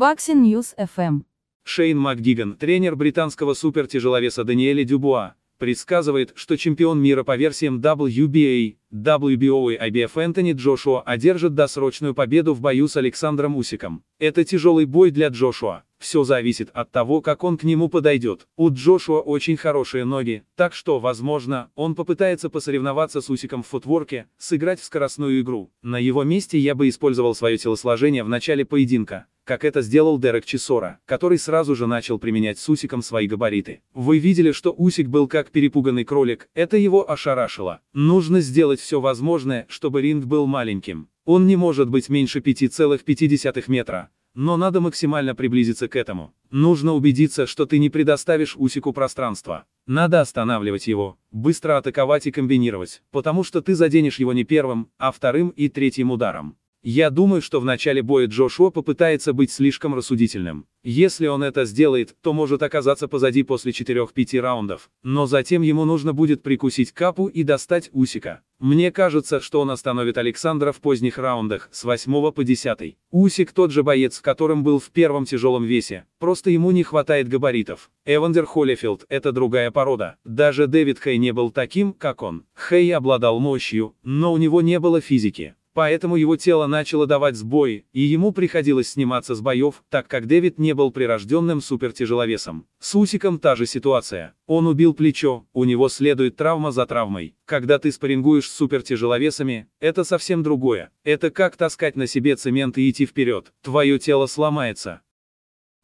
Бакси Ньюс ФМ. Эм. Шейн МакГиган, тренер британского супертяжеловеса Даниэля Дюбуа, предсказывает, что чемпион мира по версиям WBA, WBO и IBF Энтони Джошуа одержит досрочную победу в бою с Александром Усиком. Это тяжелый бой для Джошуа. Все зависит от того, как он к нему подойдет. У Джошуа очень хорошие ноги, так что, возможно, он попытается посоревноваться с Усиком в футворке, сыграть в скоростную игру. На его месте я бы использовал свое телосложение в начале поединка как это сделал Дерек Чесора, который сразу же начал применять с Усиком свои габариты. Вы видели, что Усик был как перепуганный кролик, это его ошарашило. Нужно сделать все возможное, чтобы ринг был маленьким. Он не может быть меньше 5,5 метра, но надо максимально приблизиться к этому. Нужно убедиться, что ты не предоставишь Усику пространства. Надо останавливать его, быстро атаковать и комбинировать, потому что ты заденешь его не первым, а вторым и третьим ударом. Я думаю, что в начале боя Джошуа попытается быть слишком рассудительным. Если он это сделает, то может оказаться позади после 4-5 раундов. Но затем ему нужно будет прикусить капу и достать Усика. Мне кажется, что он остановит Александра в поздних раундах, с 8 по 10. Усик тот же боец, которым был в первом тяжелом весе. Просто ему не хватает габаритов. Эвандер Холлифилд – это другая порода. Даже Дэвид Хэй не был таким, как он. Хэй обладал мощью, но у него не было физики поэтому его тело начало давать сбои, и ему приходилось сниматься с боев, так как Дэвид не был прирожденным супертяжеловесом. С Усиком та же ситуация. Он убил плечо, у него следует травма за травмой. Когда ты спаррингуешь с супертяжеловесами, это совсем другое. Это как таскать на себе цемент и идти вперед. Твое тело сломается.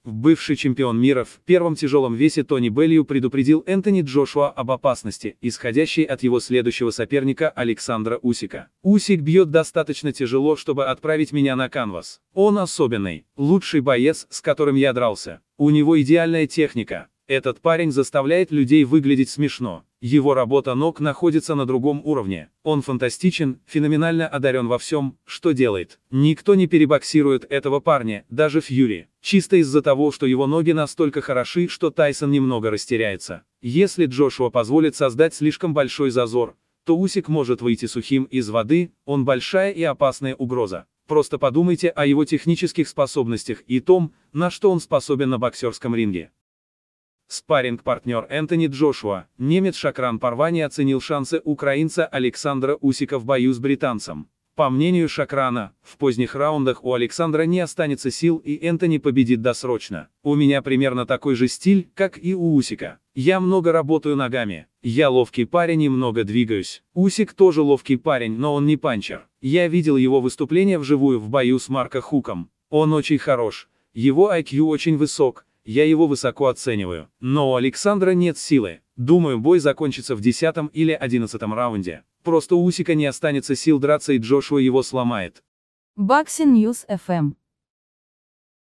Бывший чемпион мира в первом тяжелом весе Тони Беллию предупредил Энтони Джошуа об опасности, исходящей от его следующего соперника Александра Усика. «Усик бьет достаточно тяжело, чтобы отправить меня на канвас. Он особенный, лучший боец, с которым я дрался. У него идеальная техника. Этот парень заставляет людей выглядеть смешно. Его работа ног находится на другом уровне. Он фантастичен, феноменально одарен во всем, что делает. Никто не перебоксирует этого парня, даже Фьюри. Чисто из-за того, что его ноги настолько хороши, что Тайсон немного растеряется. Если Джошуа позволит создать слишком большой зазор, то Усик может выйти сухим из воды, он большая и опасная угроза. Просто подумайте о его технических способностях и том, на что он способен на боксерском ринге спаринг партнер Энтони Джошуа, немец Шакран Парвани оценил шансы украинца Александра Усика в бою с британцем. По мнению Шакрана, в поздних раундах у Александра не останется сил и Энтони победит досрочно. У меня примерно такой же стиль, как и у Усика. Я много работаю ногами. Я ловкий парень и много двигаюсь. Усик тоже ловкий парень, но он не панчер. Я видел его выступление вживую в бою с Марко Хуком. Он очень хорош. Его IQ очень высок я его высоко оцениваю. Но у Александра нет силы. Думаю, бой закончится в 10 или 11 раунде. Просто у Усика не останется сил драться и Джошуа его сломает. Бакси Ньюс ФМ